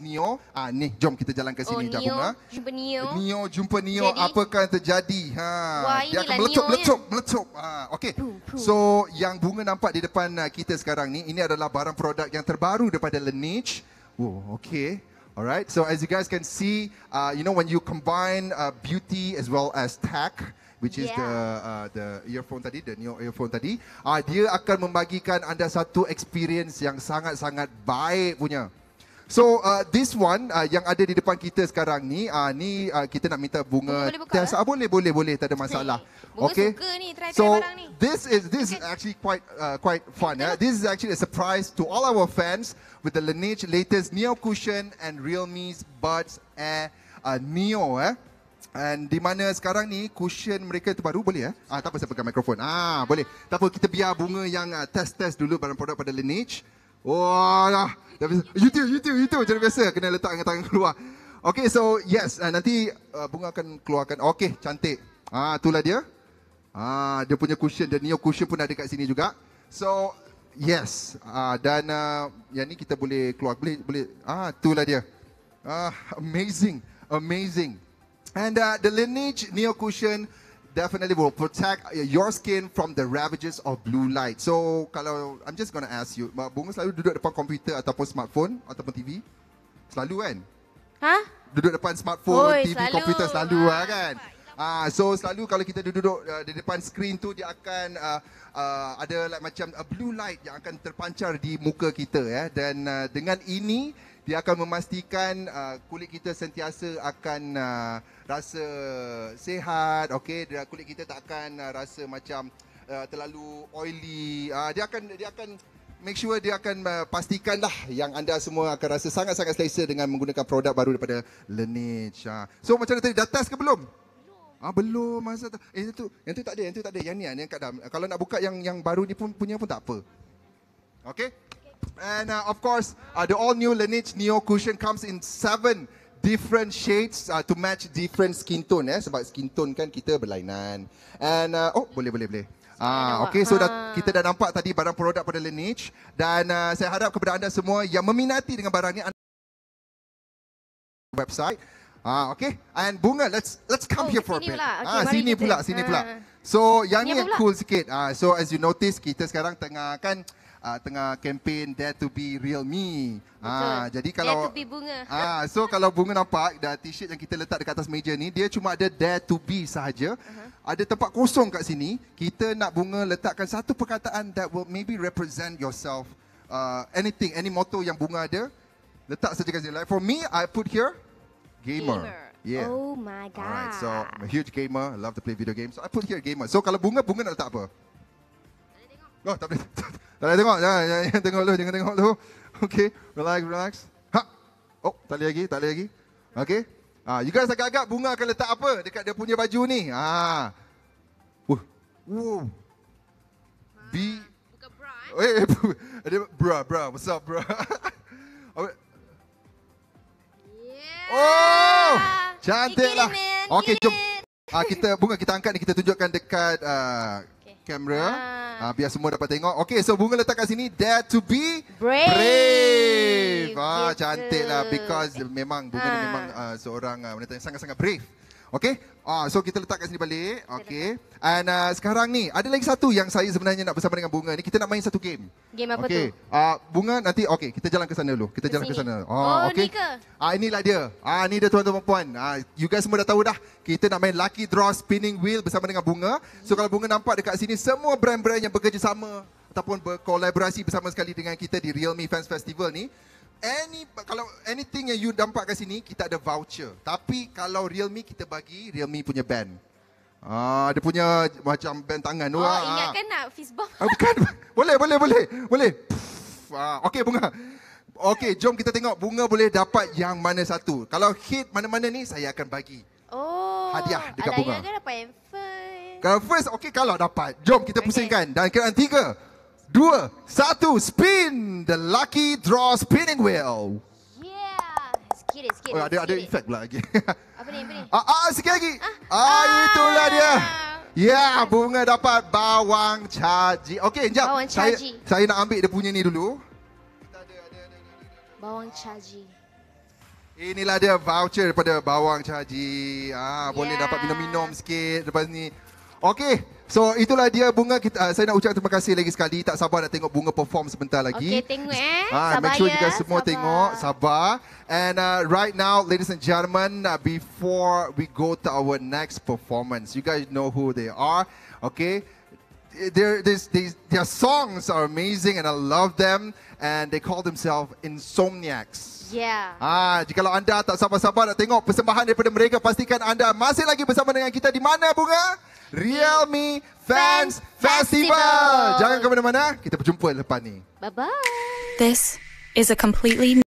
Nio, Ah ni, jom kita jalan ke oh, sini oh, Jabunga. Neo, jumpa Nio. Neo, jumpa Neo. Jadi. Apakah yang terjadi? Ha. Wah, dia akan meletup, meletup, meletup. Ah, ha, okey. So, yang bunga nampak di depan ah, kita sekarang ni, ini adalah barang produk yang terbaru daripada Laneige. Oh, okey. Alright. So, as you guys can see, uh, you know when you combine uh, beauty as well as tech, which is the uh, the earphone tadi the new earphone tadi uh, dia akan membagikan anda satu experience yang sangat-sangat baik punya So uh, this one uh, yang ada di depan kita sekarang ni uh, ni uh, kita nak minta bunga boleh buka, Tiasa eh? ah, boleh boleh boleh tak ada masalah. Bunga okay. Suka ni, try so ni. this is this okay. is actually quite uh, quite fun. Yeah. This is actually a surprise to all our fans with the Laneige latest Neo Cushion and Realme's Buds Air uh, Neo eh. And di mana sekarang ni cushion mereka tu baru boleh eh? Ah tak apa saya pegang mikrofon. Ah boleh. Tapi apa kita biar bunga yang uh, test-test dulu barang produk pada Laneige. Wah, dah biasa. YouTube, YouTube, YouTube macam biasa. Kena letak dengan tangan keluar. Okay, so yes. Uh, nanti uh, Bunga akan keluarkan. Okay, cantik. Ah, uh, itulah dia. Ah, uh, dia punya cushion. Dia Neo cushion pun ada kat sini juga. So, yes. uh, dan uh, yang ni kita boleh keluar. Boleh, boleh. Ah, uh, itulah dia. Ah, uh, amazing. Amazing. And uh, the lineage Neo cushion definitely will protect uh, your skin from the ravages of blue light. So, kalau I'm just going to ask you, Mak Bunga selalu duduk depan komputer ataupun smartphone ataupun TV? Selalu kan? Ha? Duduk depan smartphone, Oi, TV, selalu. komputer selalu ha. lah kan? Ah, so selalu kalau kita duduk uh, di depan screen tu dia akan uh, uh, ada like macam uh, blue light yang akan terpancar di muka kita ya eh. dan uh, dengan ini dia akan memastikan uh, kulit kita sentiasa akan uh, rasa sehat okey kulit kita tak akan uh, rasa macam uh, terlalu oily uh, dia akan dia akan make sure dia akan uh, pastikan lah yang anda semua akan rasa sangat-sangat selesa dengan menggunakan produk baru daripada Laneige. Uh. So macam tadi dah test ke belum? Belum. Ah belum masa tu. Eh itu yang tu tak ada, yang tu tak ada. Yang ni yang kat dalam. Kalau nak buka yang yang baru ni pun punya pun tak apa. Okey. And uh, of course, uh, the all new Laneige Neo Cushion comes in seven different shades uh, to match different skin tone. Eh? Sebab skin tone kan kita berlainan. And uh, oh, boleh, boleh, boleh. Ah, okay, so dah, ah. kita dah nampak tadi barang produk pada Laneige. Dan uh, saya harap kepada anda semua yang meminati dengan barang ni, anda website. Ah, okay. And Bunga, let's let's come oh, here for a bit. Ah, okay, ah, sini pula, sini pula. Ah. So, yang ni yang cool sikit. Ah, so, as you notice, kita sekarang tengah kan uh, tengah kempen Dare to be real me. Ah uh, jadi kalau Dare to be bunga. Ah uh, so kalau bunga nampak dah t-shirt yang kita letak dekat atas meja ni dia cuma ada Dare to be sahaja. Uh-huh. Ada tempat kosong kat sini. Kita nak bunga letakkan satu perkataan that will maybe represent yourself uh, anything any motto yang bunga ada. Letak saja kat sini. Like for me I put here gamer. gamer. Yeah. Oh my god. Alright, so I'm a huge gamer, I love to play video games. So I put here gamer. So kalau bunga bunga nak letak apa? Oh, tak boleh. Tak boleh tengok. Jangan, jangan, jangan tengok dulu. Jangan tengok dulu. Okay. Relax, relax. Ha. Oh, tak lagi. Tak lagi. Okay. Ha, you guys agak-agak bunga akan letak apa dekat dia punya baju ni. Ha. Wuh. Wuh. B. Bukan bra, eh? Oh, eh, dia, bra, bra. What's up, bra? yeah. Oh! Cantik lah. Okay, jom. Ha, kita, bunga kita angkat ni, kita tunjukkan dekat... Uh, kamera. Ha. Ah. Ah, ha, biar semua dapat tengok. Okay, so bunga letak kat sini. Dare to be brave. brave. Ha, ah, cantik Because memang bunga ha. ni memang uh, seorang uh, wanita yang sangat-sangat brave. Okay, Ah, so kita letak kat sini balik. Okay, And uh, sekarang ni ada lagi satu yang saya sebenarnya nak bersama dengan Bunga ni. Kita nak main satu game. Game apa okay. tu? Okey. Uh, ah, Bunga nanti Okay, kita jalan ke sana dulu. Kita ke jalan sini. Ah, oh, ke sana. Oh, oh okey. Ah, inilah dia. Ah, ni dia tuan-tuan puan Ah, you guys semua dah tahu dah. Kita nak main lucky draw spinning wheel bersama dengan Bunga. So kalau Bunga nampak dekat sini semua brand-brand yang bekerjasama ataupun berkolaborasi bersama sekali dengan kita di Realme Fans Festival ni, any kalau anything yang you dapat kat sini kita ada voucher tapi kalau realme kita bagi realme punya band ah dia punya macam band tangan tu oh, ah ingat kan nak fist bump ah, bukan boleh boleh boleh boleh Puff, ah, okay bunga Okey, jom kita tengok bunga boleh dapat yang mana satu. Kalau hit mana-mana ni, saya akan bagi oh, hadiah dekat bunga. ada yang dapat yang first. Kalau first, okey kalau dapat. Jom kita okay. pusingkan. Dan kira tiga dua, satu, spin the lucky draw spinning wheel. Yeah, sikit, sikit. Oh, ada ada efek pula lagi. Apa ni, apa ni? Ah, ah sikit lagi. Ah. ah, itulah dia. Ah. Ya, Yeah, bunga dapat bawang caji. Okey, jap. Bawang caji. Saya, saya nak ambil dia punya ni dulu. Bawang caji. Inilah dia voucher daripada bawang caji. Ah, yeah. boleh dapat minum-minum sikit lepas ni. Okay. So itulah dia bunga kita. Uh, saya nak ucap terima kasih lagi sekali. Tak sabar nak tengok bunga perform sebentar lagi. Okay, tengok eh. Ha, sabar make sure ya. juga semua sabar. tengok. Sabar. And uh, right now, ladies and gentlemen, uh, before we go to our next performance, you guys know who they are. Okay. Their, this, these, their songs are amazing and I love them. And they call themselves Insomniacs. Yeah. Ah, jika anda tak sabar-sabar nak tengok persembahan daripada mereka, pastikan anda masih lagi bersama dengan kita di mana, Bunga? Realme Fans Festival. Jangan ke mana-mana. Kita berjumpa lepas ni. Bye-bye. This is a completely